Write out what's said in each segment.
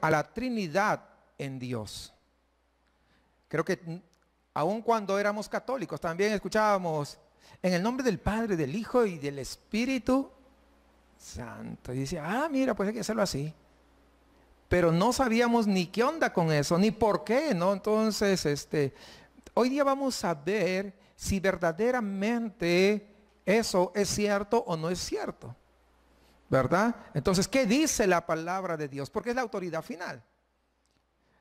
a la Trinidad en Dios. Creo que aun cuando éramos católicos también escuchábamos en el nombre del Padre, del Hijo y del Espíritu Santo. Y dice, ah, mira, pues hay que hacerlo así. Pero no sabíamos ni qué onda con eso, ni por qué, ¿no? Entonces, este, hoy día vamos a ver si verdaderamente eso es cierto o no es cierto. ¿Verdad? Entonces, ¿qué dice la palabra de Dios? Porque es la autoridad final.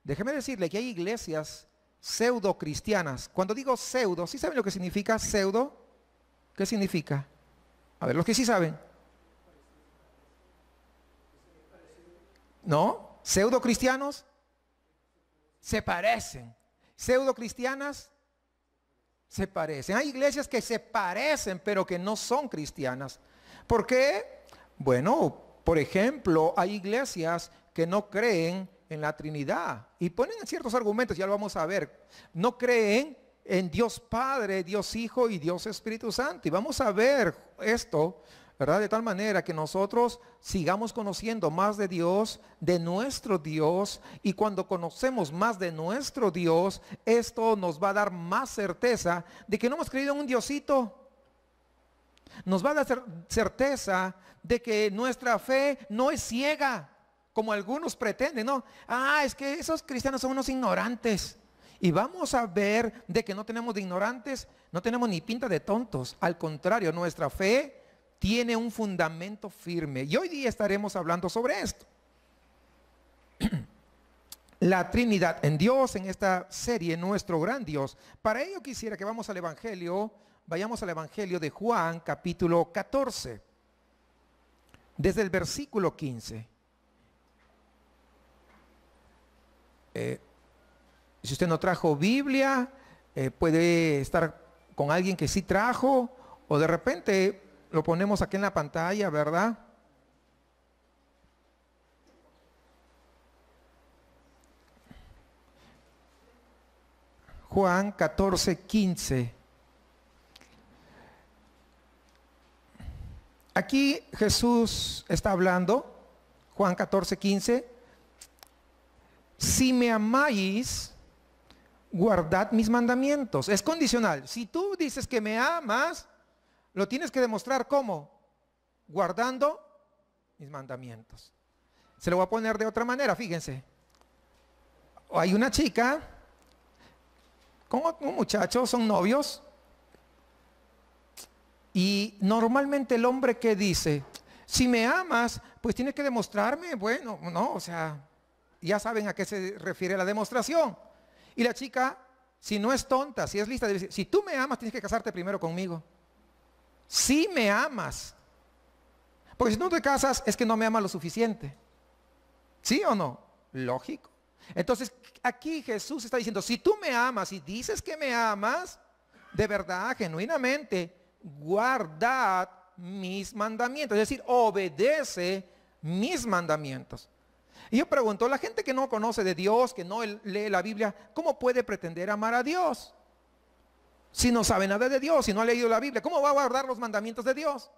Déjeme decirle que hay iglesias pseudo cristianas. Cuando digo pseudo, ¿sí saben lo que significa pseudo? ¿Qué significa? A ver, los que sí saben. ¿No? ¿Pseudo cristianos? Se parecen. ¿Pseudo cristianas? Se parecen. Hay iglesias que se parecen, pero que no son cristianas. ¿Por qué? Bueno, por ejemplo, hay iglesias que no creen en la Trinidad y ponen ciertos argumentos, ya lo vamos a ver. No creen en Dios Padre, Dios Hijo y Dios Espíritu Santo. Y vamos a ver esto, ¿verdad? De tal manera que nosotros sigamos conociendo más de Dios, de nuestro Dios. Y cuando conocemos más de nuestro Dios, esto nos va a dar más certeza de que no hemos creído en un Diosito nos va a dar certeza de que nuestra fe no es ciega, como algunos pretenden, ¿no? Ah, es que esos cristianos son unos ignorantes. Y vamos a ver de que no tenemos de ignorantes, no tenemos ni pinta de tontos. Al contrario, nuestra fe tiene un fundamento firme. Y hoy día estaremos hablando sobre esto. La Trinidad en Dios en esta serie, nuestro gran Dios. Para ello quisiera que vamos al Evangelio vayamos al Evangelio de Juan capítulo 14, desde el versículo 15. Eh, si usted no trajo Biblia, eh, puede estar con alguien que sí trajo, o de repente lo ponemos aquí en la pantalla, ¿verdad? Juan 14, 15. Aquí Jesús está hablando, Juan 14, 15. Si me amáis, guardad mis mandamientos. Es condicional. Si tú dices que me amas, lo tienes que demostrar cómo? Guardando mis mandamientos. Se lo voy a poner de otra manera, fíjense. Hay una chica, como un muchacho, son novios, y normalmente el hombre que dice, si me amas, pues tienes que demostrarme, bueno, no, o sea, ya saben a qué se refiere la demostración. Y la chica, si no es tonta, si es lista, debe si tú me amas, tienes que casarte primero conmigo. Si me amas. Porque si no te casas, es que no me amas lo suficiente. ¿Sí o no? Lógico. Entonces, aquí Jesús está diciendo, si tú me amas y dices que me amas, de verdad, genuinamente, guardad mis mandamientos, es decir, obedece mis mandamientos. Y yo pregunto, la gente que no conoce de Dios, que no lee la Biblia, ¿cómo puede pretender amar a Dios? Si no sabe nada de Dios, si no ha leído la Biblia, ¿cómo va a guardar los mandamientos de Dios?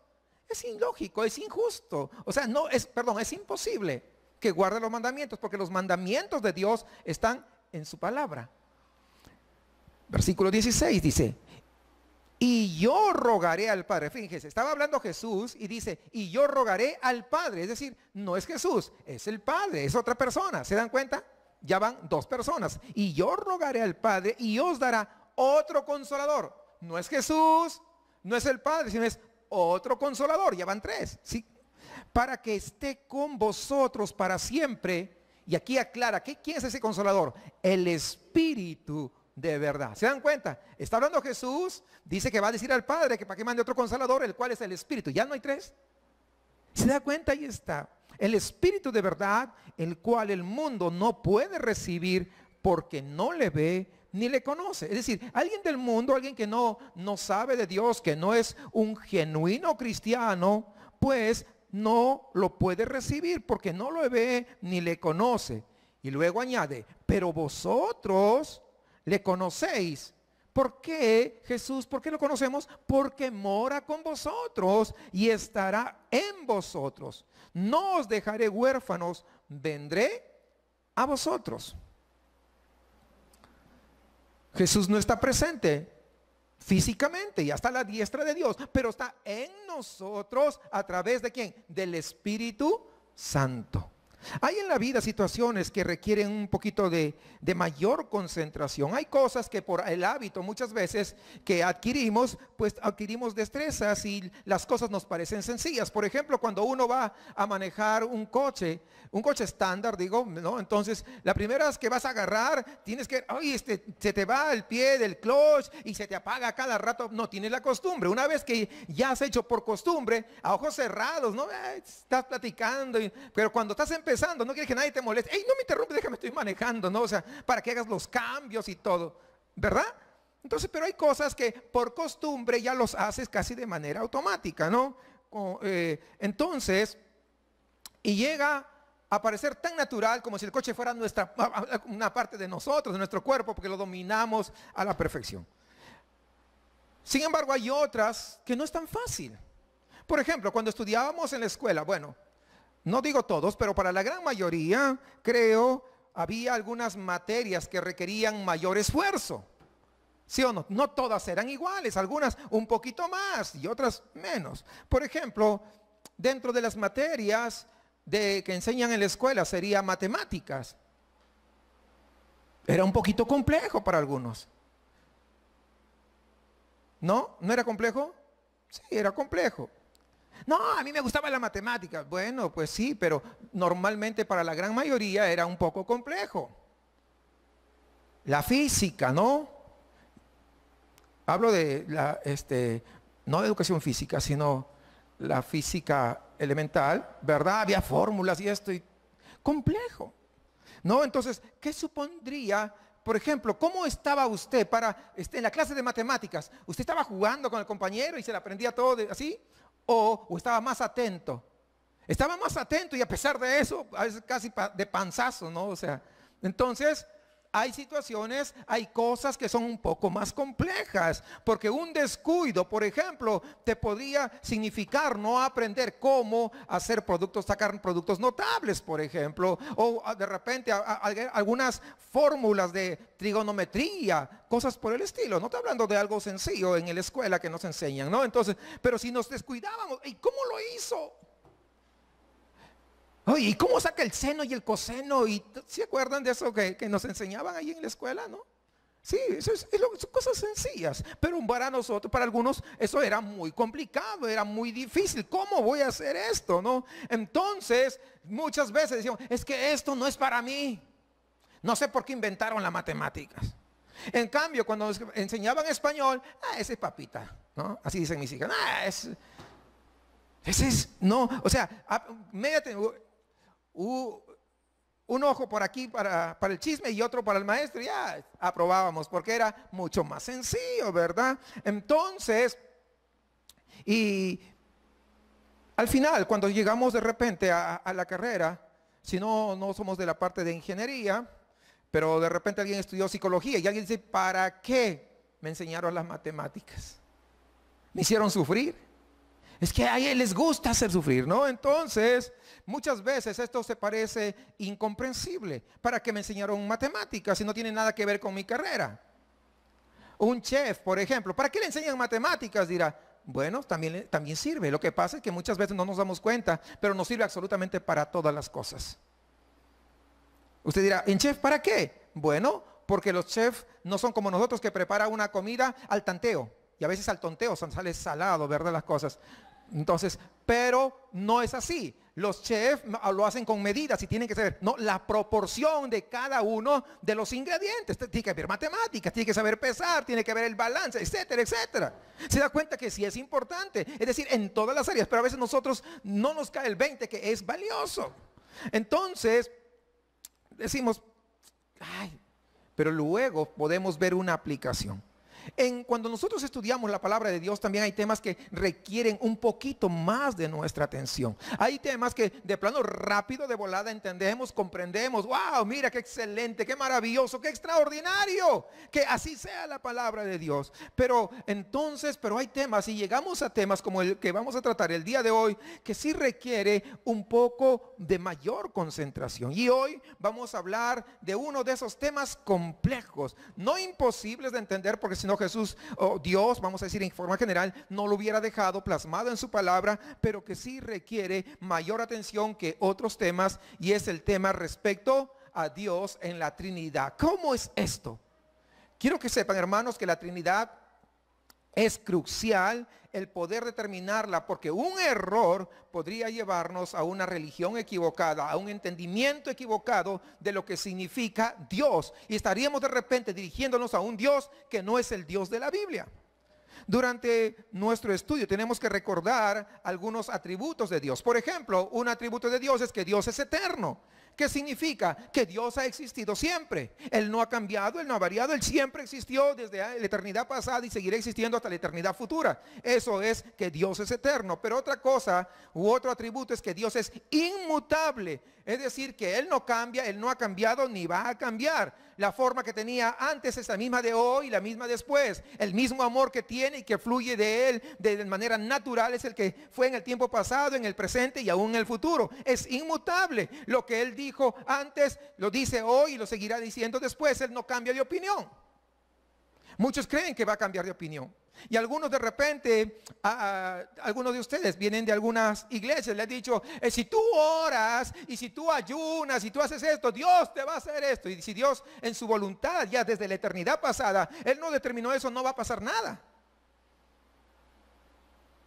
Es ilógico, es injusto. O sea, no es, perdón, es imposible que guarde los mandamientos, porque los mandamientos de Dios están en su palabra. Versículo 16 dice, y yo rogaré al Padre. Fíjense, estaba hablando Jesús y dice, y yo rogaré al Padre. Es decir, no es Jesús, es el Padre, es otra persona. ¿Se dan cuenta? Ya van dos personas. Y yo rogaré al Padre y os dará otro consolador. No es Jesús, no es el Padre, sino es otro consolador. Ya van tres. ¿sí? Para que esté con vosotros para siempre. Y aquí aclara, ¿qué, ¿quién es ese consolador? El Espíritu de verdad. ¿Se dan cuenta? Está hablando Jesús, dice que va a decir al Padre que para que mande otro consolador, el cual es el Espíritu. Ya no hay tres. ¿Se da cuenta? Ahí está. El Espíritu de verdad, el cual el mundo no puede recibir porque no le ve ni le conoce. Es decir, alguien del mundo, alguien que no, no sabe de Dios, que no es un genuino cristiano, pues no lo puede recibir porque no lo ve ni le conoce. Y luego añade, pero vosotros le conocéis. ¿Por qué Jesús? ¿Por qué lo conocemos? Porque mora con vosotros y estará en vosotros. No os dejaré huérfanos, vendré a vosotros. Jesús no está presente físicamente, y hasta la diestra de Dios, pero está en nosotros a través de quién? Del Espíritu Santo. Hay en la vida situaciones que requieren un poquito de, mayor concentración. Hay cosas que por el hábito muchas veces que adquirimos, pues adquirimos destrezas y las cosas nos parecen sencillas. Por ejemplo, cuando uno va a manejar un coche, un coche estándar, digo, ¿no? Entonces, la primera vez que vas a agarrar, tienes que, ay, este, se te va el pie del clutch y se te apaga cada rato. No, tienes la costumbre. Una vez que ya has hecho por costumbre, a ojos cerrados, ¿no? estás platicando, pero cuando estás en no quieres que nadie te moleste. ¡Ey, no me interrumpes, déjame, estoy manejando, ¿no? O sea, para que hagas los cambios y todo, ¿verdad? Entonces, pero hay cosas que por costumbre ya los haces casi de manera automática, ¿no? Eh, entonces, y llega a parecer tan natural como si el coche fuera nuestra, una parte de nosotros, de nuestro cuerpo, porque lo dominamos a la perfección. Sin embargo, hay otras que no es tan fácil. Por ejemplo, cuando estudiábamos en la escuela, bueno, no digo todos, pero para la gran mayoría, creo, había algunas materias que requerían mayor esfuerzo. ¿Sí o no? No todas eran iguales, algunas un poquito más y otras menos. Por ejemplo, dentro de las materias de, que enseñan en la escuela sería matemáticas. Era un poquito complejo para algunos. ¿No? ¿No era complejo? Sí, era complejo. No, a mí me gustaba la matemática. Bueno, pues sí, pero normalmente para la gran mayoría era un poco complejo. La física, ¿no? Hablo de la, este, no de educación física, sino la física elemental, ¿verdad? Había fórmulas y esto, y complejo. ¿No? Entonces, ¿qué supondría por ejemplo, ¿cómo estaba usted para este, en la clase de matemáticas? ¿Usted estaba jugando con el compañero y se le aprendía todo así? o, estaba más atento. Estaba más atento y a pesar de eso, a veces casi de panzazo, ¿no? O sea, entonces hay situaciones, hay cosas que son un poco más complejas, porque un descuido, por ejemplo, te podría significar no aprender cómo hacer productos, sacar productos notables, por ejemplo, o ah, de repente algunas fórmulas de trigonometría, cosas por el estilo. No está hablando de algo sencillo en la escuela que nos enseñan, ¿no? Entonces, pero si nos descuidábamos, ¿y cómo lo hizo? Oye, ¿y cómo saca el seno y el coseno? ¿Y se acuerdan de eso que, nos enseñaban ahí en la escuela, no? Sí, es, son cosas sencillas, pero para nosotros, para algunos, eso era muy complicado, era muy difícil. ¿Cómo voy a hacer esto, no? Entonces, muchas veces decíamos, es que esto no es para mí. No sé por qué inventaron las matemáticas. En cambio, cuando enseñaban español, ah, ese es papita, ¿no? Así dicen mis hijas, ah, es, ese es, no, o sea, media un ojo por aquí para, el chisme y otro para el maestro, ya aprobábamos, porque era mucho más sencillo, ¿verdad? Entonces, y al final, cuando llegamos de repente a, a la carrera, si no, no somos de la parte de ingeniería, pero de repente alguien estudió psicología y alguien dice, ¿para qué me enseñaron las matemáticas? Me hicieron sufrir. Es que a ellos les gusta hacer sufrir, ¿no? Entonces, muchas veces esto se parece incomprensible. ¿Para qué me enseñaron matemáticas si no tiene nada que ver con mi carrera? Un chef, por ejemplo, ¿para qué le enseñan matemáticas? Dirá, bueno, también, también sirve. Lo que pasa es que muchas veces no nos damos cuenta, pero nos sirve absolutamente para todas las cosas. Usted dirá, ¿en chef para qué? Bueno, porque los chefs no son como nosotros que prepara una comida al tanteo. Y a veces al tonteo sale salado, ¿verdad? Las cosas. Entonces, pero no es así. Los chefs lo hacen con medidas y tienen que saber no, la proporción de cada uno de los ingredientes. Tiene que haber matemáticas, tiene que saber pesar, tiene que haber el balance, etcétera, etcétera. Se da cuenta que sí es importante, es decir, en todas las áreas, pero a veces nosotros no nos cae el 20 que es valioso. Entonces, decimos, ay, pero luego podemos ver una aplicación. En, cuando nosotros estudiamos la palabra de Dios, también hay temas que requieren un poquito más de nuestra atención. Hay temas que de plano rápido, de volada, entendemos, comprendemos. ¡Wow! Mira qué excelente, qué maravilloso, qué extraordinario. Que así sea la palabra de Dios. Pero entonces, pero hay temas y llegamos a temas como el que vamos a tratar el día de hoy, que sí requiere un poco de mayor concentración. Y hoy vamos a hablar de uno de esos temas complejos, no imposibles de entender porque si Jesús o Dios, vamos a decir en forma general, no lo hubiera dejado plasmado en su palabra, pero que sí requiere mayor atención que otros temas y es el tema respecto a Dios en la Trinidad. ¿Cómo es esto? Quiero que sepan, hermanos, que la Trinidad es crucial el poder determinarla, porque un error podría llevarnos a una religión equivocada, a un entendimiento equivocado de lo que significa Dios. Y estaríamos de repente dirigiéndonos a un Dios que no es el Dios de la Biblia. Durante nuestro estudio tenemos que recordar algunos atributos de Dios. Por ejemplo, un atributo de Dios es que Dios es eterno. ¿Qué significa? Que Dios ha existido siempre. Él no ha cambiado, Él no ha variado, Él siempre existió desde la eternidad pasada y seguirá existiendo hasta la eternidad futura. Eso es que Dios es eterno. Pero otra cosa u otro atributo es que Dios es inmutable. Es decir, que Él no cambia, Él no ha cambiado ni va a cambiar la forma que tenía antes es la misma de hoy y la misma después. El mismo amor que tiene y que fluye de él de manera natural es el que fue en el tiempo pasado, en el presente y aún en el futuro. Es inmutable. Lo que él dijo antes lo dice hoy y lo seguirá diciendo después. Él no cambia de opinión. Muchos creen que va a cambiar de opinión. Y algunos de repente, algunos de ustedes vienen de algunas iglesias, le han dicho, eh, si tú oras y si tú ayunas y tú haces esto, Dios te va a hacer esto. Y si Dios en su voluntad, ya desde la eternidad pasada, Él no determinó eso, no va a pasar nada.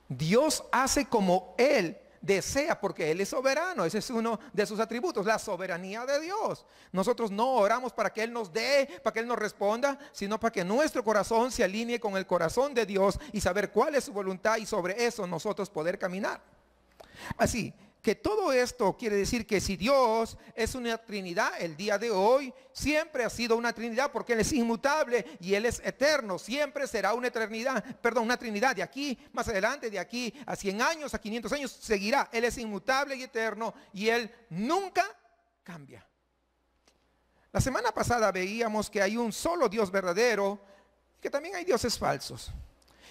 Dios hace como Él desea, porque Él es soberano, ese es uno de sus atributos, la soberanía de Dios. Nosotros no oramos para que Él nos dé, para que Él nos responda, sino para que nuestro corazón se alinee con el corazón de Dios y saber cuál es su voluntad y sobre eso nosotros poder caminar. Así, que todo esto quiere decir que si Dios es una Trinidad el día de hoy, siempre ha sido una Trinidad porque Él es inmutable y Él es eterno. Siempre será una eternidad, perdón, una Trinidad de aquí, más adelante, de aquí a 100 años, a 500 años, seguirá. Él es inmutable y eterno y Él nunca cambia. La semana pasada veíamos que hay un solo Dios verdadero y que también hay dioses falsos.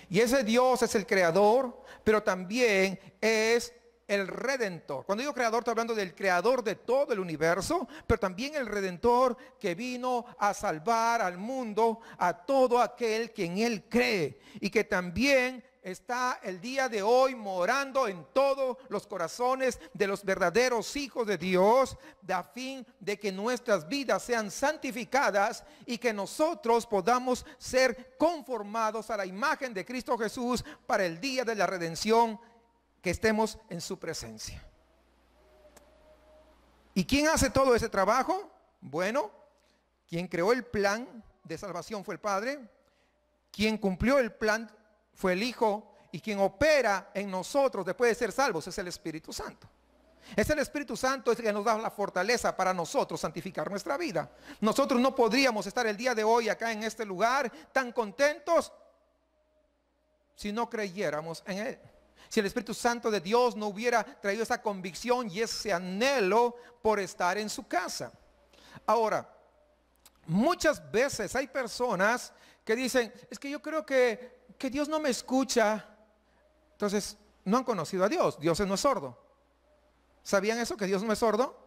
Y ese Dios es el creador, pero también es el redentor. Cuando digo creador, estoy hablando del creador de todo el universo, pero también el redentor que vino a salvar al mundo, a todo aquel que en él cree y que también está el día de hoy morando en todos los corazones de los verdaderos hijos de Dios, a fin de que nuestras vidas sean santificadas y que nosotros podamos ser conformados a la imagen de Cristo Jesús para el día de la redención que estemos en su presencia. ¿Y quién hace todo ese trabajo? Bueno, quien creó el plan de salvación fue el Padre, quien cumplió el plan fue el Hijo y quien opera en nosotros después de ser salvos es el Espíritu Santo. Es el Espíritu Santo el que nos da la fortaleza para nosotros santificar nuestra vida. Nosotros no podríamos estar el día de hoy acá en este lugar tan contentos si no creyéramos en Él. Si el Espíritu Santo de Dios no hubiera traído esa convicción y ese anhelo por estar en su casa. Ahora, muchas veces hay personas que dicen, es que yo creo que, Dios no me escucha. Entonces, no han conocido a Dios. Dios no es sordo. ¿Sabían eso que Dios no es sordo?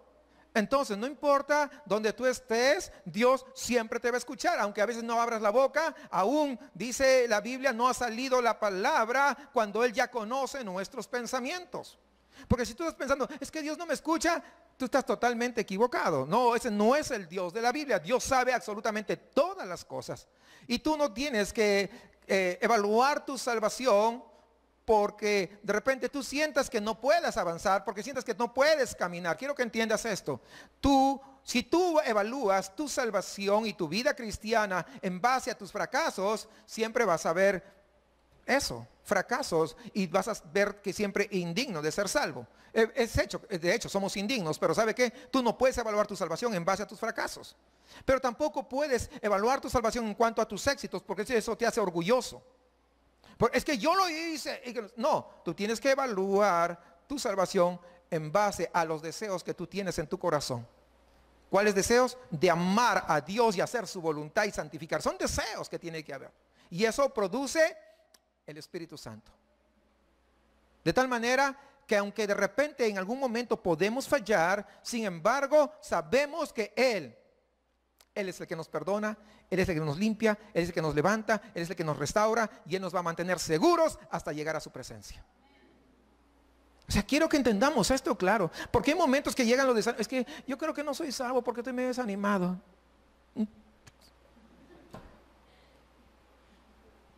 Entonces, no importa donde tú estés, Dios siempre te va a escuchar, aunque a veces no abras la boca, aún dice la Biblia, no ha salido la palabra cuando Él ya conoce nuestros pensamientos. Porque si tú estás pensando, es que Dios no me escucha, tú estás totalmente equivocado. No, ese no es el Dios de la Biblia. Dios sabe absolutamente todas las cosas. Y tú no tienes que eh, evaluar tu salvación porque de repente tú sientas que no puedas avanzar, porque sientas que no puedes caminar. Quiero que entiendas esto. Tú, si tú evalúas tu salvación y tu vida cristiana en base a tus fracasos, siempre vas a ver eso, fracasos, y vas a ver que siempre indigno de ser salvo. E, es hecho, de hecho, somos indignos, pero ¿sabe qué? Tú no puedes evaluar tu salvación en base a tus fracasos. Pero tampoco puedes evaluar tu salvación en cuanto a tus éxitos, porque eso te hace orgulloso. Es que yo lo hice. No, tú tienes que evaluar tu salvación en base a los deseos que tú tienes en tu corazón. ¿Cuáles deseos? De amar a Dios y hacer su voluntad y santificar. Son deseos que tiene que haber. Y eso produce el Espíritu Santo. De tal manera que aunque de repente en algún momento podemos fallar, sin embargo sabemos que Él él es el que nos perdona, Él es el que nos limpia, Él es el que nos levanta, Él es el que nos restaura y Él nos va a mantener seguros hasta llegar a su presencia. O sea, quiero que entendamos esto claro, porque hay momentos que llegan los desanimados, Es que yo creo que no soy salvo porque estoy me desanimado. Mm.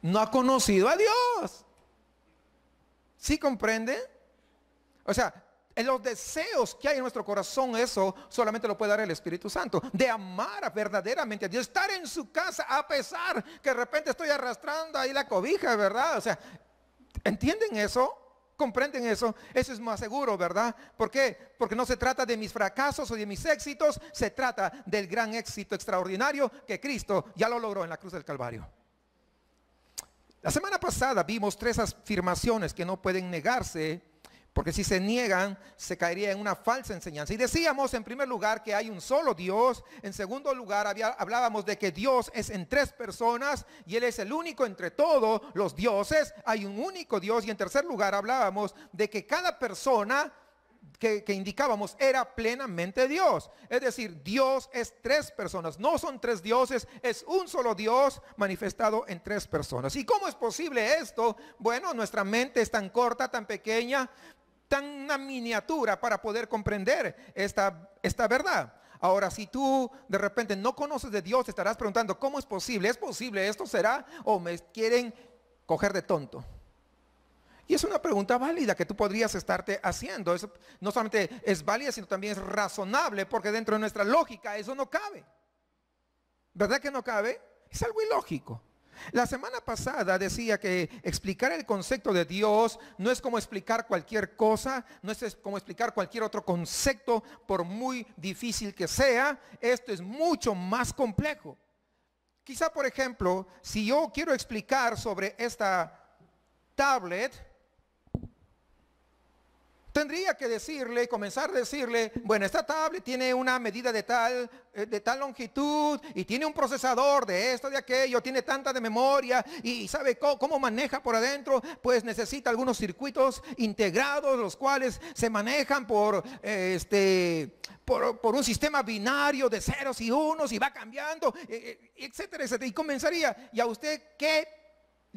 No ha conocido a Dios. ¿Sí comprende? O sea, en los deseos que hay en nuestro corazón, eso solamente lo puede dar el Espíritu Santo. De amar verdaderamente a Dios, estar en su casa a pesar que de repente estoy arrastrando ahí la cobija, ¿verdad? O sea, ¿entienden eso? ¿Comprenden eso? Eso es más seguro, ¿verdad? ¿Por qué? Porque no se trata de mis fracasos o de mis éxitos, se trata del gran éxito extraordinario que Cristo ya lo logró en la cruz del Calvario. La semana pasada vimos tres afirmaciones que no pueden negarse porque si se niegan, se caería en una falsa enseñanza. Y decíamos en primer lugar que hay un solo Dios. En segundo lugar, había, hablábamos de que Dios es en tres personas y Él es el único entre todos los dioses. Hay un único Dios. Y en tercer lugar, hablábamos de que cada persona que, que, indicábamos era plenamente Dios. Es decir, Dios es tres personas, no son tres dioses, es un solo Dios manifestado en tres personas. ¿Y cómo es posible esto? Bueno, nuestra mente es tan corta, tan pequeña, tan una miniatura para poder comprender esta, esta verdad. Ahora, si tú de repente no conoces de Dios, te estarás preguntando, ¿cómo es posible? ¿Es posible? ¿Esto será? ¿O me quieren coger de tonto? Y es una pregunta válida que tú podrías estarte haciendo. Eso no solamente es válida, sino también es razonable, porque dentro de nuestra lógica eso no cabe. ¿Verdad que no cabe? Es algo ilógico. La semana pasada decía que explicar el concepto de Dios no es como explicar cualquier cosa, no es como explicar cualquier otro concepto, por muy difícil que sea, esto es mucho más complejo. Quizá, por ejemplo, si yo quiero explicar sobre esta tablet, tendría que decirle, comenzar a decirle, bueno, esta tablet tiene una medida de tal, eh, de tal longitud y tiene un procesador de esto, de aquello, tiene tanta de memoria y sabe cómo, maneja por adentro, pues necesita algunos circuitos integrados, los cuales se manejan por, eh, este, por, un sistema binario de ceros y unos y va cambiando, eh, etcétera, etcétera. Y comenzaría, ¿y a usted qué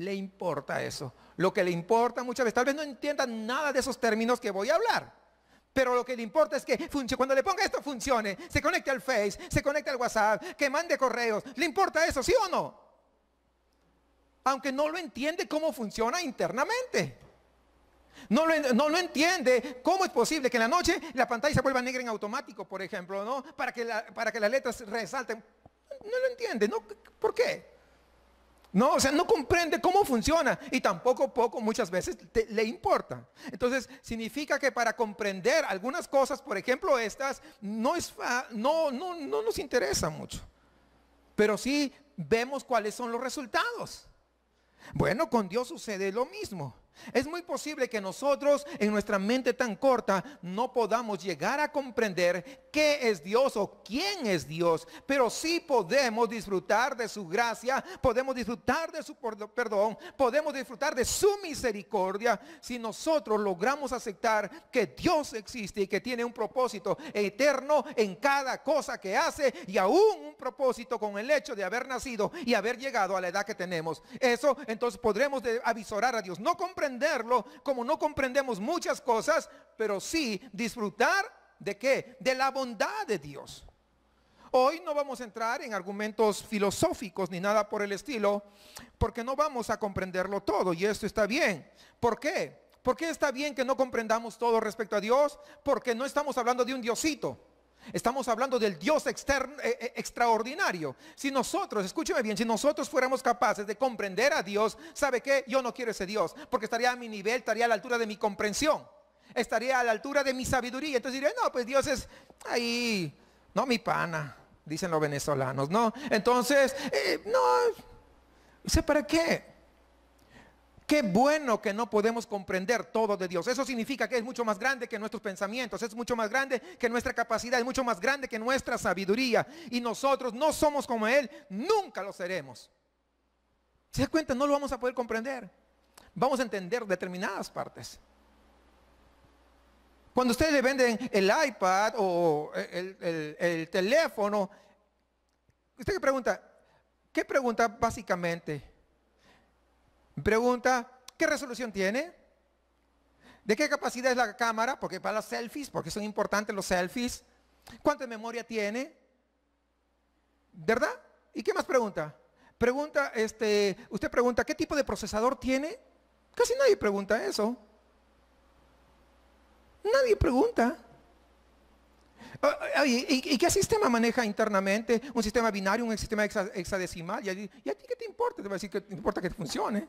le importa eso. Lo que le importa muchas veces, tal vez no entienda nada de esos términos que voy a hablar. Pero lo que le importa es que Cuando le ponga esto, funcione. Se conecte al Face, se conecte al WhatsApp, que mande correos. ¿Le importa eso, sí o no? Aunque no lo entiende cómo funciona internamente. No lo, entiende. ¿Cómo es posible que en la noche la pantalla se vuelva negra en automático, por ejemplo, ¿no? Para que, la, para que las letras resalten. No lo entiende, ¿no? ¿Por qué? No, o sea, no comprende cómo funciona y tampoco poco muchas veces le importa. Entonces, significa que para comprender algunas cosas, por ejemplo, estas, no, es, no, no, no nos interesa mucho. Pero sí vemos cuáles son los resultados. Bueno, con Dios sucede lo mismo. Es muy posible que nosotros en nuestra mente tan corta no podamos llegar a comprender qué es Dios o quién es Dios, pero sí podemos disfrutar de su gracia, podemos disfrutar de su perdón, podemos disfrutar de su misericordia si nosotros logramos aceptar que Dios existe y que tiene un propósito eterno en cada cosa que hace y aún un propósito con el hecho de haber nacido y haber llegado a la edad que tenemos. Eso entonces podremos avisorar a Dios. No comprenderlo como no comprendemos muchas cosas, pero sí disfrutar de qué? De la bondad de Dios. Hoy no vamos a entrar en argumentos filosóficos ni nada por el estilo, porque no vamos a comprenderlo todo y esto está bien. ¿Por qué? ¿Por qué está bien que no comprendamos todo respecto a Dios? Porque no estamos hablando de un Diosito. Estamos hablando del Dios externo, eh, eh, extraordinario. Si nosotros, escúcheme bien, si nosotros fuéramos capaces de comprender a Dios, ¿sabe qué? Yo no quiero ese Dios, porque estaría a mi nivel, estaría a la altura de mi comprensión, estaría a la altura de mi sabiduría. Entonces diría, no, pues Dios es ahí, no mi pana, dicen los venezolanos, ¿no? Entonces, eh, no, sé para qué. Qué bueno que no podemos comprender todo de Dios. Eso significa que es mucho más grande que nuestros pensamientos, es mucho más grande que nuestra capacidad, es mucho más grande que nuestra sabiduría. Y nosotros no somos como Él, nunca lo seremos. ¿Se da cuenta? No lo vamos a poder comprender. Vamos a entender determinadas partes. Cuando ustedes le venden el iPad o el, teléfono, usted pregunta, ¿qué pregunta básicamente? Pregunta, ¿qué resolución tiene? ¿De qué capacidad es la cámara? Porque para los selfies, porque son importantes los selfies. ¿Cuánta memoria tiene? ¿Verdad? ¿Y qué más pregunta? Pregunta, este, usted pregunta, ¿qué tipo de procesador tiene? Casi nadie pregunta eso. Nadie pregunta. Ah, ah, ¿y, qué sistema maneja internamente? ¿Un sistema binario, un sistema hexadecimal? ¿Y a, ti qué te importa? Te voy a decir que te importa que funcione.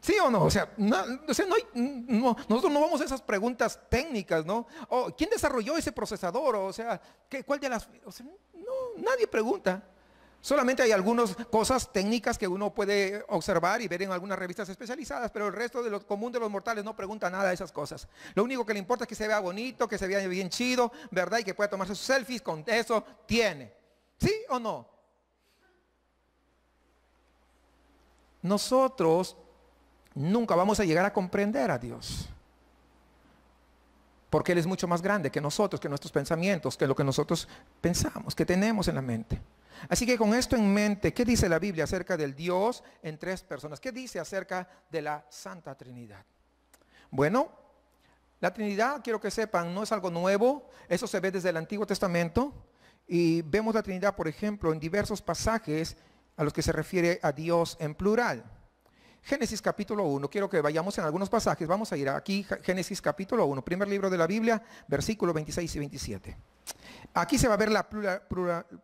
¿Sí o no? O sea, no, o sea mm, nosotros no vamos a esas preguntas técnicas, ¿no? O, ¿Quién desarrolló ese procesador? O sea, ¿qué, ¿cuál de las...? no, nadie pregunta. Solamente hay algunas cosas técnicas que uno puede observar y ver en algunas revistas especializadas, pero el resto de lo común de los mortales no pregunta nada de esas cosas. Lo único que le importa es que se vea bonito, que se vea bien chido, ¿verdad? Y que pueda tomarse sus selfies con eso. Tiene. ¿Sí o no? Nosotros nunca vamos a llegar a comprender a Dios. Porque Él es mucho más grande que nosotros, que nuestros pensamientos, que lo que nosotros pensamos, que tenemos en la mente. Así que con esto en mente, ¿qué dice la Biblia acerca del Dios en tres personas? ¿Qué dice acerca de la Santa Trinidad? Bueno, la Trinidad, quiero que sepan, no es algo nuevo, eso se ve desde el Antiguo Testamento y vemos la Trinidad, por ejemplo, en diversos pasajes a los que se refiere a Dios en plural. Génesis capítulo 1, quiero que vayamos en algunos pasajes, vamos a ir aquí, Génesis capítulo 1, primer libro de la Biblia, versículos 26 y 27. Aquí se va a ver la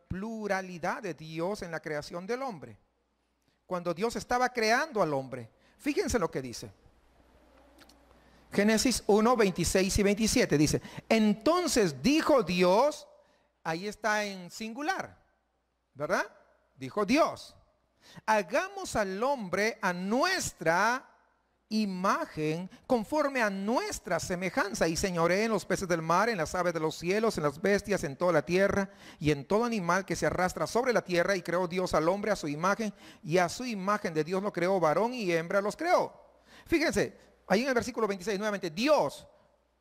pluralidad de Dios en la creación del hombre. Cuando Dios estaba creando al hombre. Fíjense lo que dice. Génesis 1, 26 y 27 dice, entonces dijo Dios, ahí está en singular, ¿verdad? Dijo Dios, hagamos al hombre a nuestra imagen conforme a nuestra semejanza y señoré en los peces del mar, en las aves de los cielos, en las bestias, en toda la tierra y en todo animal que se arrastra sobre la tierra y creó Dios al hombre a su imagen y a su imagen de Dios lo creó varón y hembra los creó. Fíjense, ahí en el versículo 26 nuevamente, Dios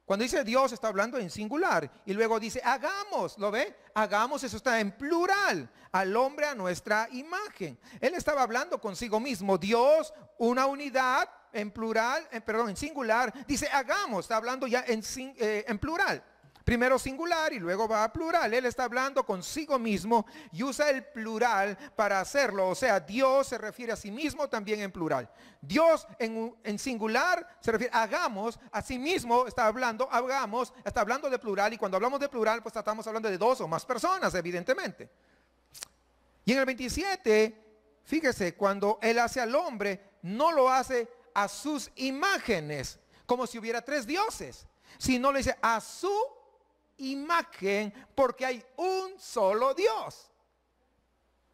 cuando dice Dios está hablando en singular y luego dice hagamos, ¿lo ve? Hagamos, eso está en plural, al hombre a nuestra imagen. Él estaba hablando consigo mismo, Dios, una unidad en plural, eh, perdón, en singular, dice hagamos, está hablando ya en, eh, en plural. Primero singular y luego va a plural. Él está hablando consigo mismo y usa el plural para hacerlo. O sea, Dios se refiere a sí mismo también en plural. Dios en, singular se refiere, hagamos, a sí mismo está hablando, hagamos, está hablando de plural y cuando hablamos de plural pues estamos hablando de dos o más personas, evidentemente. Y en el 27, fíjese, cuando Él hace al hombre, no lo hace a sus imágenes, como si hubiera tres dioses, sino le dice a su imagen, porque hay un solo Dios.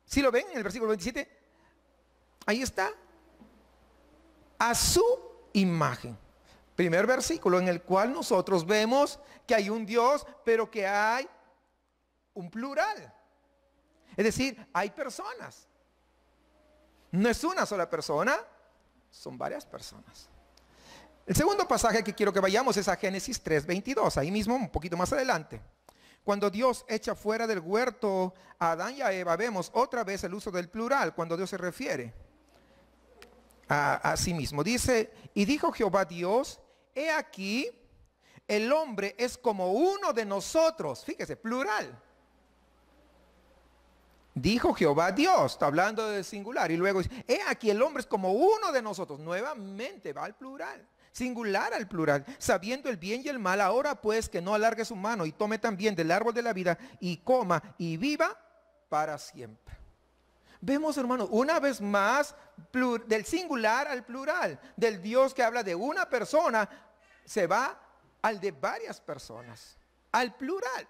si lo ven en el versículo 27? Ahí está. A su imagen. Primer versículo en el cual nosotros vemos que hay un Dios, pero que hay un plural. Es decir, hay personas. No es una sola persona, son varias personas. El segundo pasaje que quiero que vayamos es a Génesis 3:22, ahí mismo un poquito más adelante. Cuando Dios echa fuera del huerto a Adán y a Eva, vemos otra vez el uso del plural cuando Dios se refiere a, sí mismo. Dice, y dijo Jehová Dios, he aquí, el hombre es como uno de nosotros, fíjese, plural. Dijo Jehová Dios, está hablando de singular, y luego dice, he aquí el hombre es como uno de nosotros, nuevamente va al plural singular al plural, sabiendo el bien y el mal, ahora pues que no alargue su mano y tome también del árbol de la vida y coma y viva para siempre. Vemos, hermano una vez más del singular al plural, del Dios que habla de una persona, se va al de varias personas, al plural.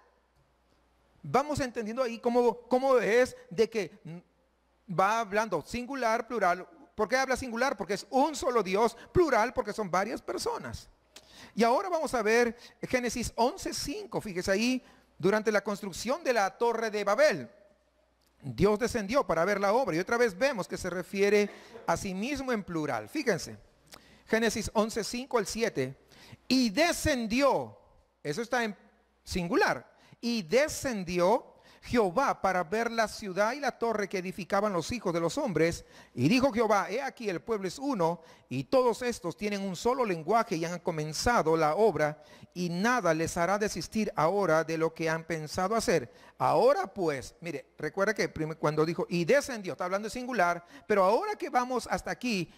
Vamos entendiendo ahí cómo, cómo es de que va hablando singular, plural, ¿Por qué habla singular? Porque es un solo Dios, plural porque son varias personas. Y ahora vamos a ver Génesis 11.5, fíjese ahí, durante la construcción de la torre de Babel. Dios descendió para ver la obra y otra vez vemos que se refiere a sí mismo en plural. Fíjense, Génesis 11.5 al 7. Y descendió, eso está en singular, y descendió Jehová para ver la ciudad y la torre que edificaban los hijos de los hombres. Y dijo Jehová, he aquí el pueblo es uno, y todos estos tienen un solo lenguaje y han comenzado la obra, y nada les hará desistir ahora de lo que han pensado hacer. Ahora pues, mire, recuerda que cuando dijo, y descendió, está hablando de singular, pero ahora que vamos hasta aquí,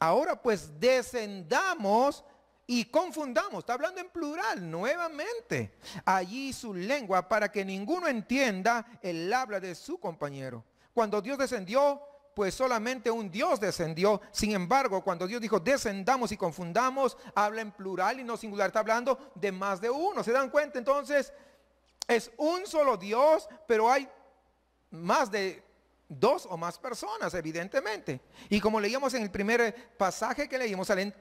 ahora pues descendamos y confundamos. Está hablando en plural nuevamente. Allí su lengua para que ninguno entienda el habla de su compañero. Cuando Dios descendió, pues solamente un Dios descendió. Sin embargo, cuando Dios dijo descendamos y confundamos, habla en plural y no singular. Está hablando de más de uno. ¿Se dan cuenta? Entonces, es un solo Dios, pero hay más de dos o más personas, evidentemente. Y como leíamos en el primer pasaje que leímos al,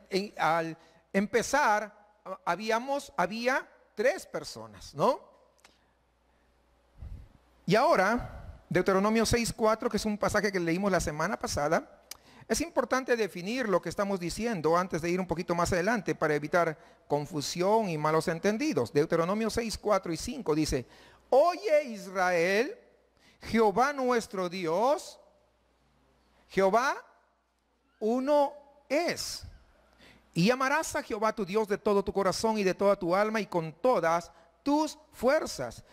empezar, ah, habíamos, había tres personas, ¿no? Y ahora, Deuteronomio 6.4, que es un pasaje que leímos la semana pasada, es importante definir lo que estamos diciendo antes de ir un poquito más adelante para evitar confusión y malos entendidos. Deuteronomio 6.4 y 5 dice, Oye Israel, Jehová nuestro Dios, Jehová uno es. Y amarás a Jehová tu Dios de todo tu corazón y de toda tu alma y con todas tus fuerzas.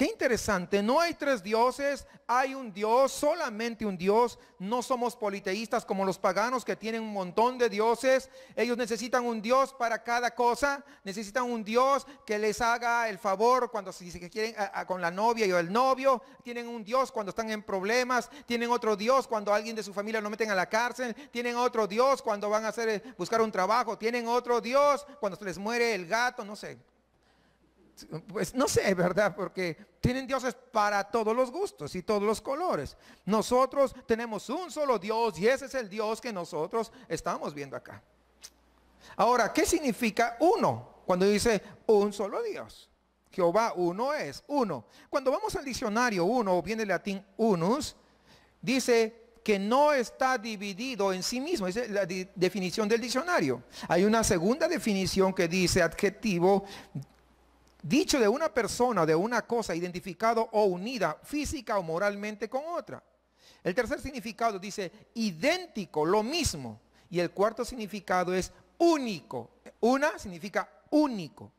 Qué interesante, no hay tres dioses, hay un Dios, solamente un Dios. No somos politeístas como los paganos que tienen un montón de dioses. Ellos necesitan un Dios para cada cosa, necesitan un Dios que les haga el favor cuando se quieren con la novia y el novio. Tienen un Dios cuando están en problemas, tienen otro Dios cuando alguien de su familia lo meten a la cárcel, tienen otro Dios cuando van a hacer buscar un trabajo, tienen otro Dios cuando se les muere el gato, no sé pues no sé, ¿verdad? Porque tienen dioses para todos los gustos y todos los colores. Nosotros tenemos un solo Dios y ese es el Dios que nosotros estamos viendo acá. Ahora, ¿qué significa uno cuando dice un solo Dios? Jehová uno es, uno. Cuando vamos al diccionario uno, viene el latín unus, dice que no está dividido en sí mismo. Esa es la definición del diccionario. Hay una segunda definición que dice adjetivo dicho de una persona de una cosa identificado o unida física o moralmente con otra. El tercer significado dice idéntico, lo mismo. Y el cuarto significado es único. Una significa único.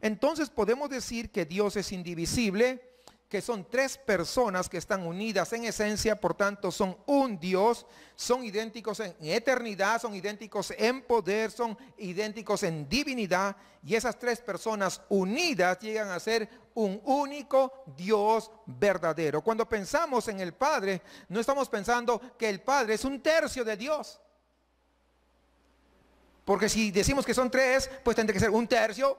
Entonces podemos decir que Dios es indivisible, que son tres personas que están unidas en esencia, por tanto son un Dios, son idénticos en eternidad, son idénticos en poder, son idénticos en divinidad, y esas tres personas unidas llegan a ser un único Dios verdadero. Cuando pensamos en el Padre, no estamos pensando que el Padre es un tercio de Dios. Porque si decimos que son tres, pues tendría que ser un tercio,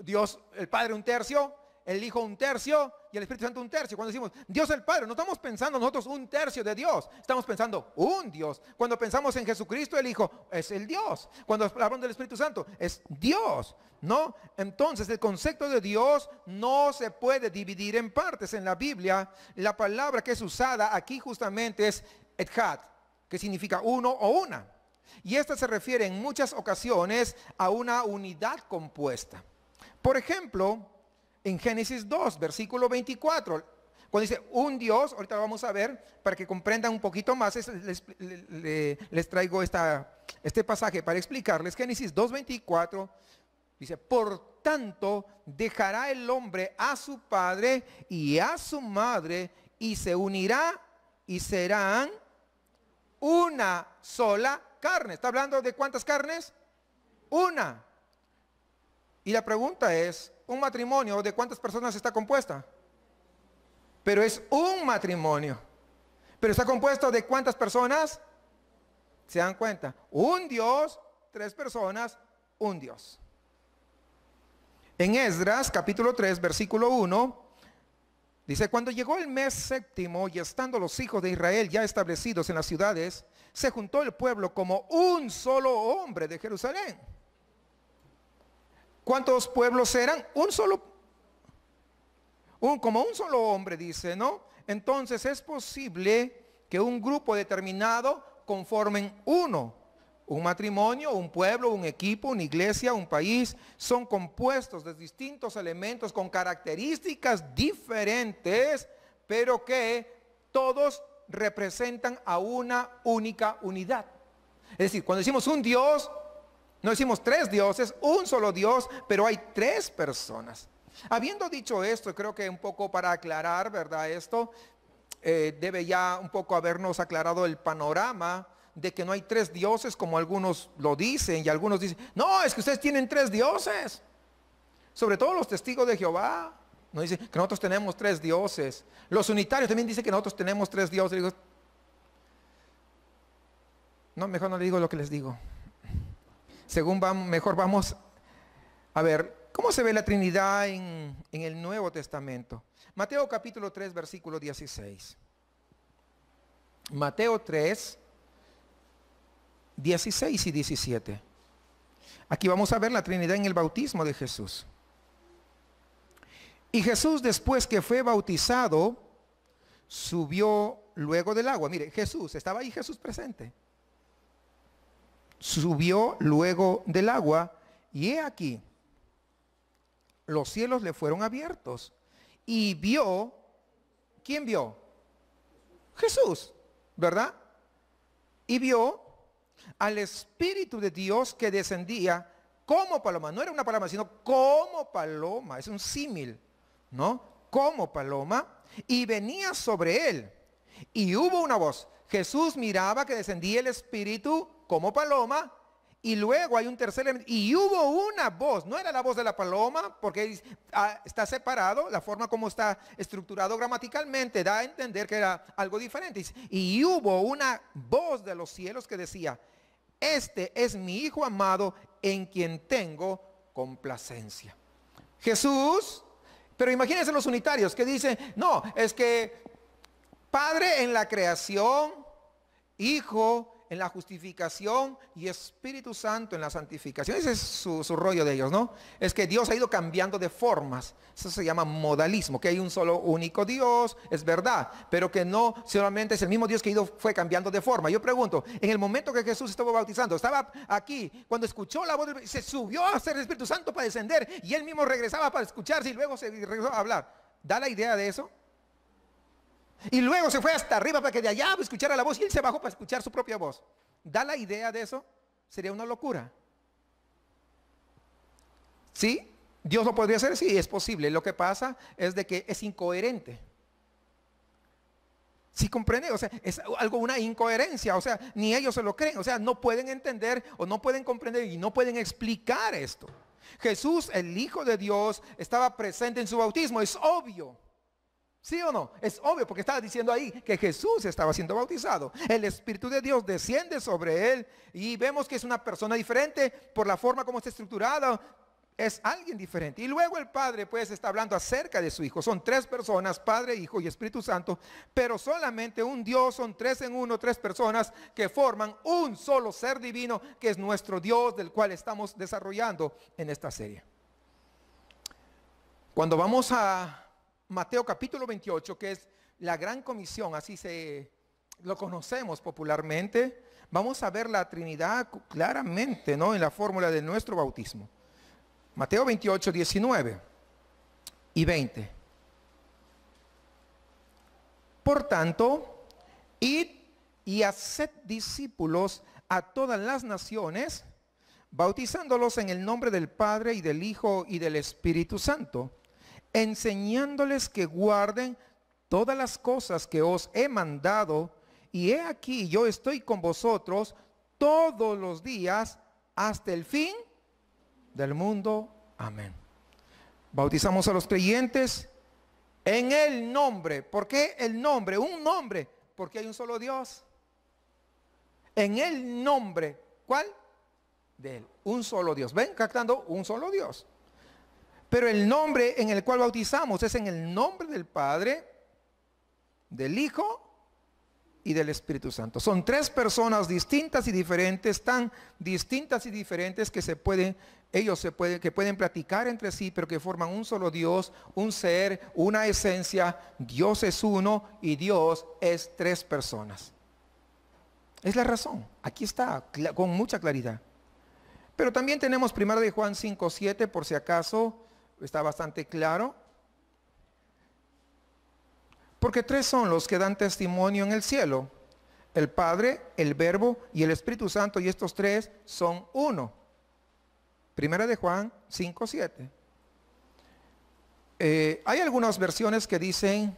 Dios, el Padre un tercio, el Hijo un tercio y el Espíritu Santo un tercio. Cuando decimos Dios el Padre, no estamos pensando nosotros un tercio de Dios, estamos pensando un Dios. Cuando pensamos en Jesucristo el Hijo, es el Dios. Cuando hablamos del Espíritu Santo, es Dios, ¿no? Entonces el concepto de Dios no se puede dividir en partes en la Biblia. La palabra que es usada aquí justamente es hat, que significa uno o una. Y esta se refiere en muchas ocasiones a una unidad compuesta. Por ejemplo, en Génesis 2, versículo 24. Cuando dice un Dios, ahorita vamos a ver, para que comprendan un poquito más, les, traigo este pasaje para explicarles. Génesis 2, 24 dice, por tanto dejará el hombre a su padre y a su madre y se unirá y serán una sola carne. ¿Está hablando de cuántas carnes? Una. Y la pregunta es, un matrimonio, ¿de cuántas personas está compuesta? Pero es un matrimonio. Pero está compuesto de cuántas personas? ¿Se dan cuenta? Un Dios, tres personas, un Dios. En Esdras, capítulo 3, versículo 1, dice, cuando llegó el mes séptimo y estando los hijos de Israel ya establecidos en las ciudades, se juntó el pueblo como un solo hombre de Jerusalén. ¿Cuántos pueblos eran? Un solo, un, como un solo hombre dice, ¿no? Entonces es posible que un grupo determinado conformen uno. Un matrimonio, un pueblo, un equipo, una iglesia, un país, son compuestos de distintos elementos con características diferentes, pero que todos representan a una única unidad. Es decir, cuando decimos un Dios, no decimos tres dioses, un solo Dios, pero hay tres personas. Habiendo dicho esto, creo que un poco para aclarar, ¿verdad? Esto eh, debe ya un poco habernos aclarado el panorama de que no hay tres dioses como algunos lo dicen y algunos dicen, no, es que ustedes tienen tres dioses. Sobre todo los testigos de Jehová. No dicen que nosotros tenemos tres dioses. Los unitarios también dicen que nosotros tenemos tres dioses. no, mejor no le digo lo que les digo según vamos, mejor vamos a ver cómo se ve la Trinidad en, en el Nuevo Testamento. Mateo capítulo 3, versículo 16. Mateo 3, 16 y 17. Aquí vamos a ver la Trinidad en el bautismo de Jesús. Y Jesús después que fue bautizado, subió luego del agua. Mire, Jesús, estaba ahí Jesús presente subió luego del agua y he aquí, los cielos le fueron abiertos y vio, ¿quién vio? Jesús, ¿verdad? Y vio al Espíritu de Dios que descendía como paloma, no era una paloma, sino como paloma, es un símil, ¿no? Como paloma, y venía sobre él. Y hubo una voz, Jesús miraba que descendía el Espíritu como paloma. Y luego hay un tercer elemento. Y hubo una voz, no era la voz de la paloma, porque ah, está separado, la forma como está estructurado gramaticalmente da a entender que era algo diferente. Y hubo una voz de los cielos que decía, este es mi Hijo amado en quien tengo complacencia. Jesús, pero imagínense los unitarios que dicen, no, es que Padre en la creación, Hijo en la justificación y Espíritu Santo en la santificación. Ese es su, rollo de ellos, ¿no? Es que Dios ha ido cambiando de formas. Eso se llama modalismo, que hay un solo único Dios, es verdad, pero que no solamente es el mismo Dios que ido, fue cambiando de forma. Yo pregunto, en el momento que Jesús estaba bautizando, estaba aquí, cuando escuchó la voz, se subió a ser el Espíritu Santo para descender y él mismo regresaba para escucharse y luego se regresó a hablar. ¿Da la idea de eso? Y luego se fue hasta arriba para que de allá escuchara la voz y él se bajó para escuchar su propia voz. ¿Da la idea de eso? Sería una locura. ¿Sí? ¿Dios lo podría hacer? Sí, es posible. Lo que pasa es de que es incoherente. Si ¿Sí comprende? O sea, es algo, una incoherencia. O sea, ni ellos se lo creen. O sea, no pueden entender o no pueden comprender y no pueden explicar esto. Jesús, el Hijo de Dios, estaba presente en su bautismo. Es obvio. ¿Sí o no? Es obvio porque estaba diciendo ahí que Jesús estaba siendo bautizado. El Espíritu de Dios desciende sobre él y vemos que es una persona diferente por la forma como está estructurada. Es alguien diferente. Y luego el Padre pues está hablando acerca de su Hijo. Son tres personas, Padre, Hijo y Espíritu Santo, pero solamente un Dios, son tres en uno, tres personas que forman un solo ser divino que es nuestro Dios del cual estamos desarrollando en esta serie. Cuando vamos a Mateo capítulo 28, que es la gran comisión, así se lo conocemos popularmente, vamos a ver la Trinidad claramente, ¿no? En la fórmula de nuestro bautismo. Mateo 28, 19 y 20. Por tanto, id y haced discípulos a todas las naciones, bautizándolos en el nombre del Padre y del Hijo y del Espíritu Santo enseñándoles que guarden todas las cosas que os he mandado, y he aquí yo estoy con vosotros todos los días hasta el fin del mundo. Amén. Bautizamos a los creyentes en el nombre. ¿Por qué el nombre? Un nombre. Porque hay un solo Dios. En el nombre. ¿Cuál? De él. Un solo Dios. ¿Ven? Captando un solo Dios. Pero el nombre en el cual bautizamos es en el nombre del Padre, del Hijo y del Espíritu Santo. Son tres personas distintas y diferentes, tan distintas y diferentes que se pueden, ellos se pueden, que pueden platicar entre sí, pero que forman un solo Dios, un ser, una esencia. Dios es uno y Dios es tres personas. Es la razón. Aquí está, con mucha claridad. Pero también tenemos Primero de Juan 5, 7, por si acaso, está bastante claro. Porque tres son los que dan testimonio en el cielo. El Padre, el Verbo y el Espíritu Santo. Y estos tres son uno. Primera de Juan 57 eh, hay algunas versiones que dicen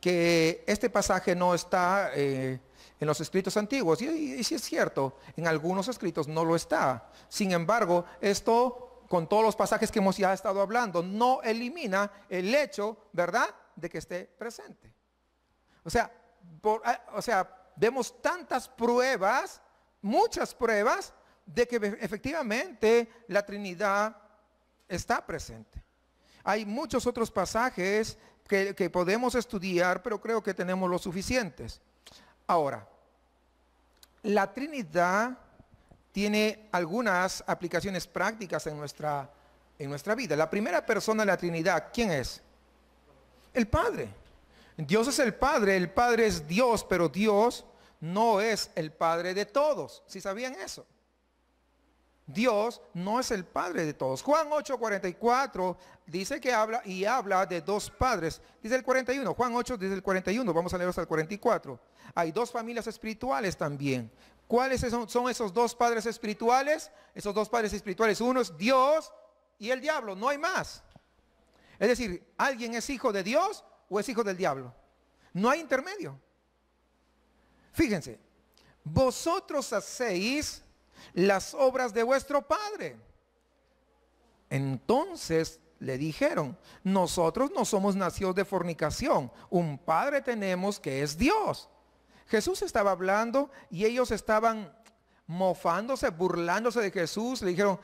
que este pasaje no está eh, en los escritos antiguos. Y, y si es cierto, en algunos escritos no lo está. Sin embargo, esto con todos los pasajes que hemos ya estado hablando, no elimina el hecho, ¿verdad?, de que esté presente. Ah, o sea, vemos tantas pruebas, muchas pruebas, de que efectivamente la Trinidad está presente. Hay muchos otros pasajes que, que podemos estudiar, pero creo que tenemos los suficientes. Ahora, la Trinidad tiene algunas aplicaciones prácticas en nuestra, en nuestra vida. La primera persona de la Trinidad, ¿quién es? El Padre. Dios es el Padre, el Padre es Dios, pero Dios no es el Padre de todos. ¿Si sabían eso? Dios no es el Padre de todos. Juan 8:44 dice que habla y habla de dos padres. Dice el 41, Juan 8 dice el 41, vamos a leer hasta el 44. Hay dos familias espirituales también. ¿Cuáles son, esos dos padres espirituales? Esos dos padres espirituales, uno es Dios y el diablo, no hay más. Es decir, alguien es hijo de Dios o es hijo del diablo. No hay intermedio. Fíjense, vosotros hacéis las obras de vuestro Padre. Entonces le dijeron, nosotros no somos nacidos de fornicación, un Padre tenemos que es Dios. Jesús estaba hablando y ellos estaban mofándose, burlándose de Jesús. Le dijeron,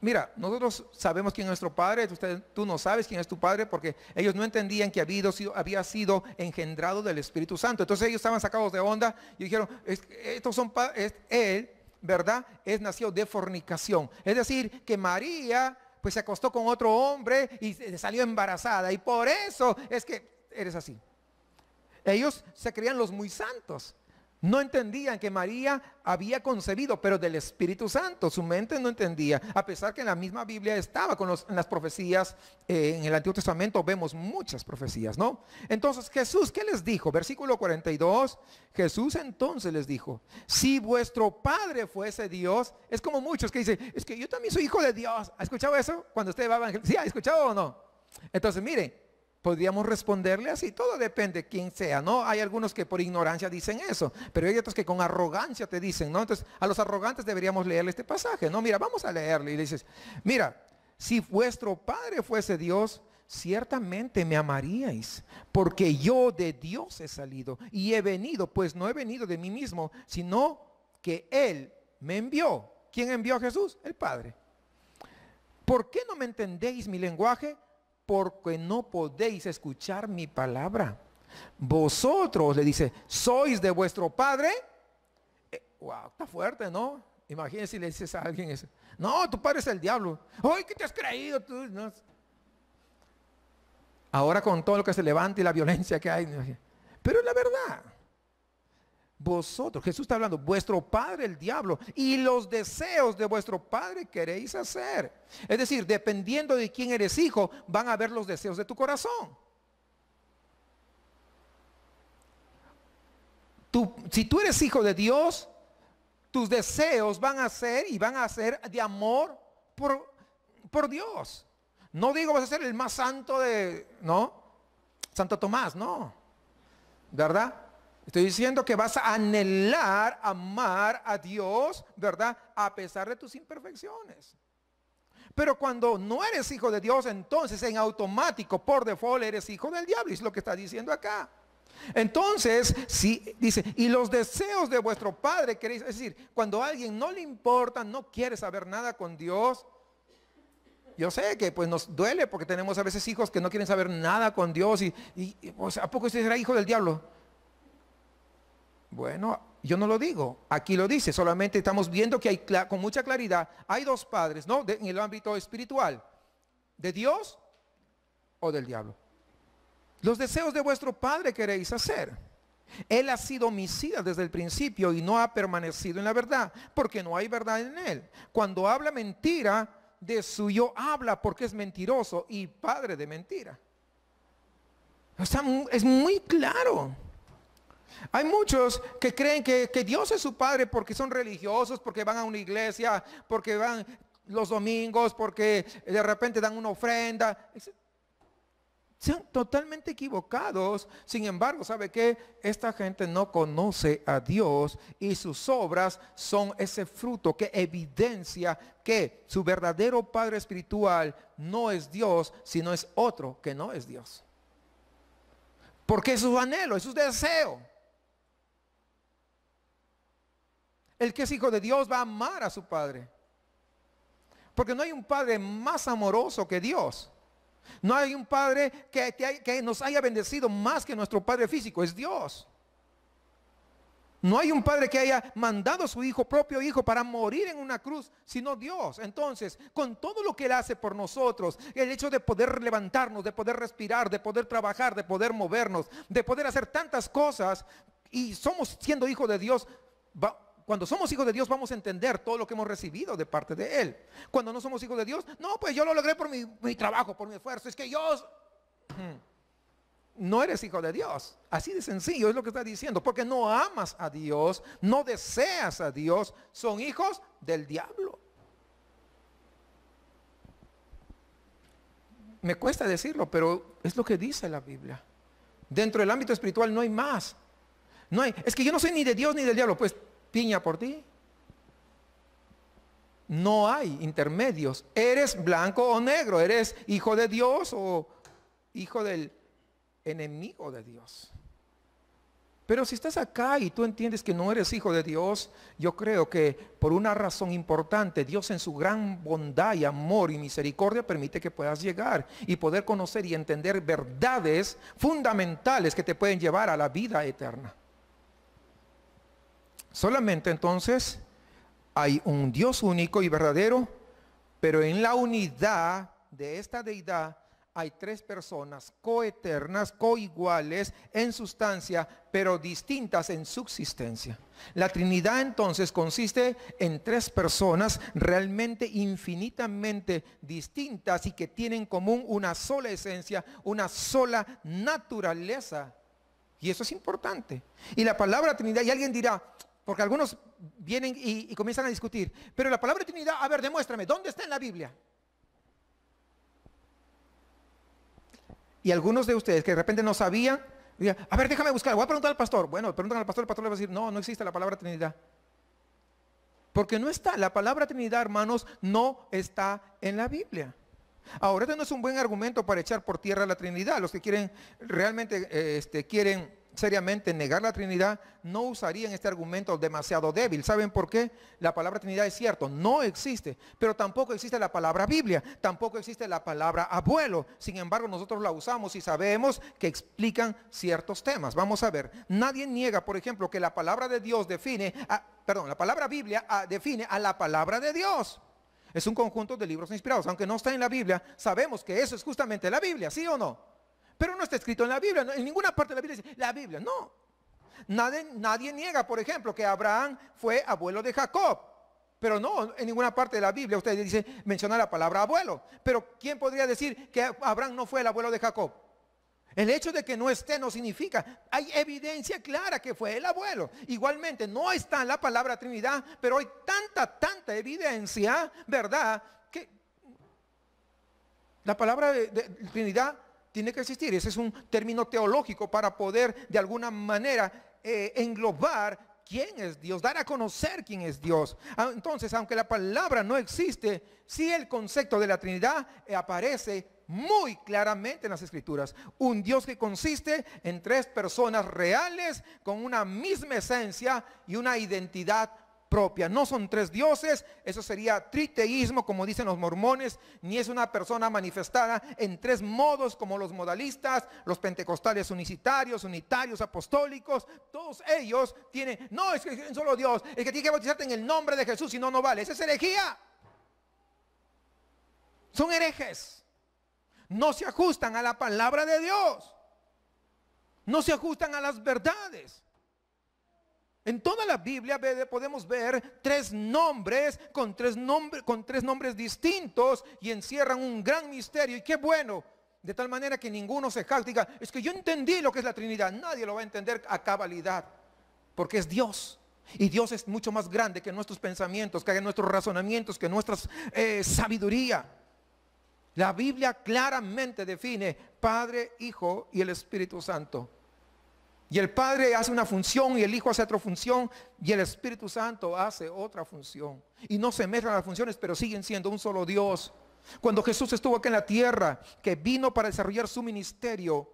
mira, nosotros sabemos quién es nuestro Padre, tú no sabes quién es tu Padre porque ellos no entendían que había sido, engendrado del Espíritu Santo. Entonces ellos estaban sacados de onda y dijeron, estos son, es, él, ¿verdad? Es nacido de fornicación. Es decir, que María pues se acostó con otro hombre y salió embarazada. Y por eso es que eres así. Ellos se creían los muy santos. No entendían que María había concebido, pero del Espíritu Santo. Su mente no entendía. A pesar que en la misma Biblia estaba con las profecías, eh, en el Antiguo Testamento vemos muchas profecías, ¿no? Entonces Jesús, ¿qué les dijo? Versículo 42. Jesús entonces les dijo, si vuestro Padre fuese Dios, es como muchos que dicen, es que yo también soy hijo de Dios. ¿Ha escuchado eso? Cuando usted va a evangelizar, ¿sí ha escuchado o no? Entonces, mire, podríamos responderle así, todo depende de quién sea, ¿no? Hay algunos que por ignorancia dicen eso, pero hay otros que con arrogancia te dicen, ¿no? Entonces, a los arrogantes deberíamos leerle este pasaje, ¿no? Mira, vamos a leerle y le dices, mira, si vuestro Padre fuese Dios, ciertamente me amaríais, porque yo de Dios he salido y he venido, pues no he venido de mí mismo, sino que Él me envió. ¿Quién envió a Jesús? El Padre. ¿Por qué no me entendéis mi lenguaje? porque no podéis escuchar mi palabra. Vosotros, le dice, sois de vuestro padre. wow, eh, está fuerte, ¿no? Imagínense si le dices a alguien eso. No, tu padre es el diablo. ¡Ay, qué te has creído tú! Ahora con todo lo que se levanta y la violencia que hay. Pero es la verdad vosotros, Jesús está hablando, vuestro padre el diablo y los deseos de vuestro padre queréis hacer. Es decir, dependiendo de quién eres hijo, van a ver los deseos de tu corazón. Tú, si tú eres hijo de Dios, tus deseos van a ser y van a ser de amor por, por Dios. No digo vas a ser el más santo de, ¿no? Santo Tomás, no. ¿Verdad? Estoy diciendo que vas a anhelar amar a Dios, ¿verdad? A pesar de tus imperfecciones. Pero cuando no eres hijo de Dios, entonces en automático, por default, eres hijo del diablo. Es lo que está diciendo acá. Entonces, si dice, y los deseos de vuestro padre, queréis, es decir, cuando a alguien no le importa, no quiere saber nada con Dios, yo sé que pues nos duele porque tenemos a veces hijos que no quieren saber nada con Dios y, pues, ¿a poco usted será hijo del diablo? Bueno, yo no lo digo, aquí lo dice, solamente estamos viendo que hay con mucha claridad, hay dos padres, ¿no? en el ámbito espiritual, de Dios o del diablo. Los deseos de vuestro padre queréis hacer. Él ha sido homicida desde el principio y no ha permanecido en la verdad, porque no hay verdad en él. Cuando habla mentira, de suyo habla porque es mentiroso y padre de mentira. O sea, es muy claro. Hay muchos que creen que, Dios es su Padre porque son religiosos, porque van a una iglesia, porque van los domingos, porque de repente dan una ofrenda. Son totalmente equivocados. Sin embargo, ¿sabe qué? Esta gente no conoce a Dios y sus obras son ese fruto que evidencia que su verdadero Padre espiritual no es Dios, sino es otro que no es Dios. Porque es su anhelo, es su deseo. El que es hijo de Dios va a amar a su padre. Porque no hay un padre más amoroso que Dios. No hay un padre que, nos haya bendecido más que nuestro padre físico, es Dios. No hay un padre que haya mandado a su hijo, propio hijo, para morir en una cruz, sino Dios. Entonces, con todo lo que Él hace por nosotros, el hecho de poder levantarnos, de poder respirar, de poder trabajar, de poder movernos, de poder hacer tantas cosas, y somos siendo hijos de Dios, va, cuando somos hijos de Dios vamos a entender todo lo que hemos recibido de parte de Él. Cuando no somos hijos de Dios, no, pues yo lo logré por mi, trabajo, por mi esfuerzo. Es que yo... No eres hijo de Dios. Así de sencillo es lo que está diciendo. Porque no amas a Dios, no deseas a Dios. Son hijos del diablo. Me cuesta decirlo, pero es lo que dice la Biblia. Dentro del ámbito espiritual no hay más. No hay, es que yo no soy ni de Dios ni del diablo. Pues piña por ti. No hay intermedios. Eres blanco o negro, eres hijo de Dios o hijo del enemigo de Dios. Pero si estás acá y tú entiendes que no eres hijo de Dios, yo creo que por una razón importante, Dios en su gran bondad y amor y misericordia permite que puedas llegar y poder conocer y entender verdades fundamentales que te pueden llevar a la vida eterna. Solamente entonces hay un Dios único y verdadero, pero en la unidad de esta deidad hay tres personas coeternas, coiguales en sustancia, pero distintas en subsistencia. La Trinidad entonces consiste en tres personas realmente infinitamente distintas y que tienen en común una sola esencia, una sola naturaleza. Y eso es importante. Y la palabra Trinidad, y alguien dirá, porque algunos vienen y, comienzan a discutir. Pero la palabra Trinidad, a ver, demuéstrame, ¿dónde está en la Biblia? Y algunos de ustedes que de repente no sabían, dirían, a ver, déjame buscar, voy a preguntar al pastor. Bueno, preguntan al pastor, el pastor le va a decir, no, no existe la palabra Trinidad. Porque no está, la palabra Trinidad, hermanos, no está en la Biblia. Ahora, esto no es un buen argumento para echar por tierra la Trinidad. Los que quieren, realmente, eh, este, quieren seriamente negar la Trinidad, no usarían este argumento demasiado débil. ¿Saben por qué? La palabra Trinidad es cierto, no existe, pero tampoco existe la palabra Biblia, tampoco existe la palabra abuelo. Sin embargo, nosotros la usamos y sabemos que explican ciertos temas. Vamos a ver, nadie niega, por ejemplo, que la palabra de Dios define, a, perdón, la palabra Biblia ah, define a la palabra de Dios. Es un conjunto de libros inspirados, aunque no está en la Biblia, sabemos que eso es justamente la Biblia, ¿sí o no? Pero no está escrito en la Biblia, en ninguna parte de la Biblia dice la Biblia, no. Nadie, nadie niega, por ejemplo, que Abraham fue abuelo de Jacob. Pero no, en ninguna parte de la Biblia usted dice, menciona la palabra abuelo. Pero ¿quién podría decir que Abraham no fue el abuelo de Jacob? El hecho de que no esté no significa, hay evidencia clara que fue el abuelo. Igualmente, no está en la palabra Trinidad, pero hay tanta, tanta evidencia, ¿verdad? Que la palabra de, Trinidad tiene que existir. Ese es un término teológico para poder de alguna manera eh, englobar quién es Dios, dar a conocer quién es Dios. Ah, entonces, aunque la palabra no existe, sí el concepto de la Trinidad eh, aparece muy claramente en las escrituras. Un Dios que consiste en tres personas reales con una misma esencia y una identidad propia. No son tres dioses, eso sería triteísmo, como dicen los mormones, ni es una persona manifestada en tres modos, como los modalistas, los pentecostales unicitarios, unitarios, apostólicos, todos ellos tienen, no es que es solo Dios, es que tiene que bautizarte en el nombre de Jesús, si no, no vale. Esa es herejía. Son herejes. No se ajustan a la palabra de Dios. No se ajustan a las verdades. En toda la Biblia podemos ver tres nombres con tres, nombres con tres nombres distintos y encierran un gran misterio. Y qué bueno, de tal manera que ninguno se jacta. es que yo entendí lo que es la Trinidad. Nadie lo va a entender a cabalidad, porque es Dios. Y Dios es mucho más grande que nuestros pensamientos, que nuestros razonamientos, que nuestra eh, sabiduría. La Biblia claramente define Padre, Hijo y el Espíritu Santo. Y el Padre hace una función y el Hijo hace otra función y el Espíritu Santo hace otra función. Y no se mezclan las funciones, pero siguen siendo un solo Dios. Cuando Jesús estuvo aquí en la tierra, que vino para desarrollar su ministerio,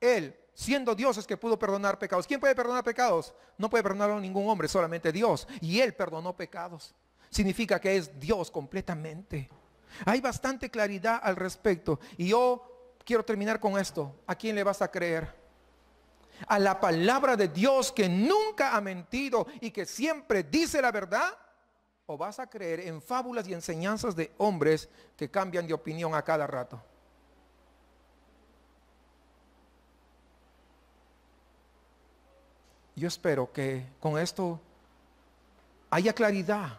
Él, siendo Dios, es que pudo perdonar pecados. ¿Quién puede perdonar pecados? No puede perdonarlo ningún hombre, solamente Dios. Y Él perdonó pecados. Significa que es Dios completamente. Hay bastante claridad al respecto. Y yo quiero terminar con esto. ¿A quién le vas a creer? a la palabra de Dios que nunca ha mentido y que siempre dice la verdad? ¿O vas a creer en fábulas y enseñanzas de hombres que cambian de opinión a cada rato? Yo espero que con esto haya claridad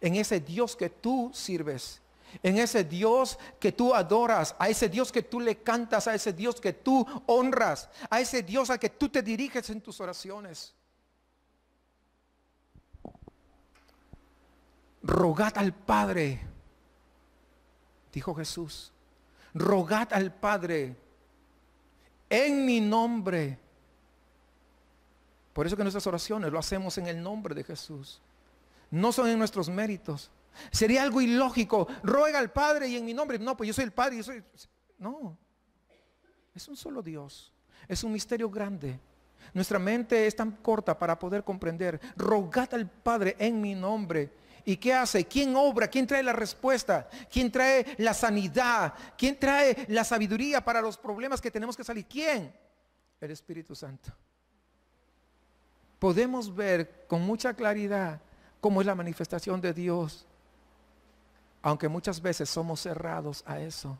en ese Dios que tú sirves en ese Dios que tú adoras, a ese Dios que tú le cantas, a ese Dios que tú honras, a ese Dios a que tú te diriges en tus oraciones. Rogad al Padre, dijo Jesús, rogad al Padre en mi nombre. Por eso que nuestras oraciones lo hacemos en el nombre de Jesús. No son en nuestros méritos, Sería algo ilógico. Ruega al Padre y en mi nombre. No, pues yo soy el Padre. Yo soy... No. Es un solo Dios. Es un misterio grande. Nuestra mente es tan corta para poder comprender. Rogad al Padre en mi nombre. ¿Y qué hace? ¿Quién obra? ¿Quién trae la respuesta? ¿Quién trae la sanidad? ¿Quién trae la sabiduría para los problemas que tenemos que salir? ¿Quién? El Espíritu Santo. Podemos ver con mucha claridad cómo es la manifestación de Dios aunque muchas veces somos cerrados a eso.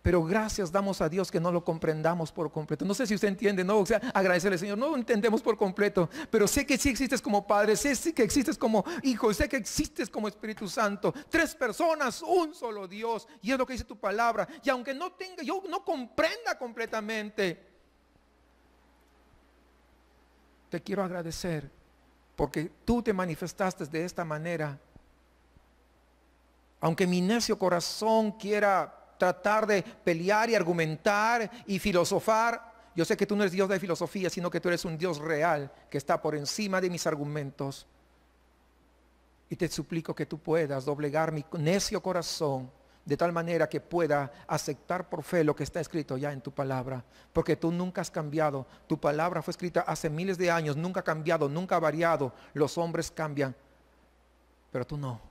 Pero gracias damos a Dios que no lo comprendamos por completo. No sé si usted entiende, no, o sea, agradecerle Señor, no lo entendemos por completo, pero sé que sí existes como Padre, sé que existes como Hijo, sé que existes como Espíritu Santo. Tres personas, un solo Dios, y es lo que dice tu palabra. Y aunque no tenga, yo no comprenda completamente, te quiero agradecer porque tú te manifestaste de esta manera aunque mi necio corazón quiera tratar de pelear y argumentar y filosofar, yo sé que tú no eres Dios de filosofía, sino que tú eres un Dios real que está por encima de mis argumentos. Y te suplico que tú puedas doblegar mi necio corazón de tal manera que pueda aceptar por fe lo que está escrito ya en tu palabra. Porque tú nunca has cambiado. Tu palabra fue escrita hace miles de años, nunca ha cambiado, nunca ha variado. Los hombres cambian, pero tú no.